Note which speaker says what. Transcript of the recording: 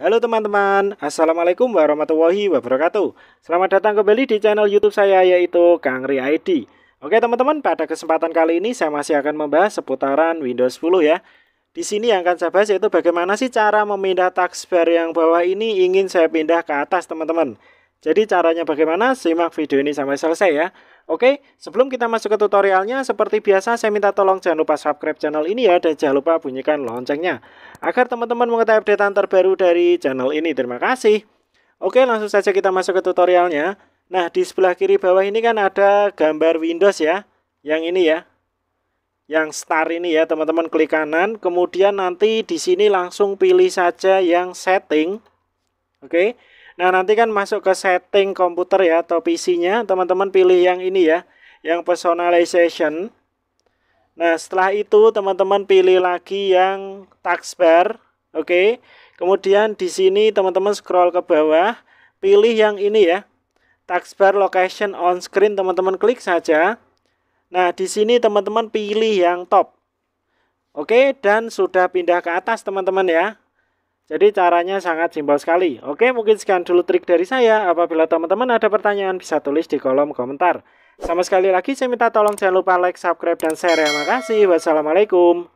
Speaker 1: Halo teman-teman, Assalamualaikum warahmatullahi wabarakatuh Selamat datang kembali di channel youtube saya yaitu Kang Ri ID Oke teman-teman, pada kesempatan kali ini saya masih akan membahas seputaran Windows 10 ya Di sini yang akan saya bahas yaitu bagaimana sih cara memindah taskbar yang bawah ini ingin saya pindah ke atas teman-teman jadi caranya bagaimana? Simak video ini sampai selesai ya. Oke, sebelum kita masuk ke tutorialnya, seperti biasa saya minta tolong jangan lupa subscribe channel ini ya, dan jangan lupa bunyikan loncengnya, agar teman-teman mengetahui update terbaru dari channel ini. Terima kasih. Oke, langsung saja kita masuk ke tutorialnya. Nah, di sebelah kiri bawah ini kan ada gambar Windows ya, yang ini ya, yang star ini ya, teman-teman klik kanan, kemudian nanti di sini langsung pilih saja yang setting. Oke, Nah, nanti kan masuk ke setting komputer ya atau PC-nya, teman-teman pilih yang ini ya, yang personalization. Nah, setelah itu teman-teman pilih lagi yang taskbar, oke. Okay? Kemudian di sini teman-teman scroll ke bawah, pilih yang ini ya. Taskbar location on screen teman-teman klik saja. Nah, di sini teman-teman pilih yang top. Oke, okay? dan sudah pindah ke atas teman-teman ya. Jadi caranya sangat simpel sekali. Oke, mungkin sekian dulu trik dari saya. Apabila teman-teman ada pertanyaan bisa tulis di kolom komentar. Sama sekali lagi saya minta tolong jangan lupa like, subscribe, dan share ya. Makasih. Wassalamualaikum.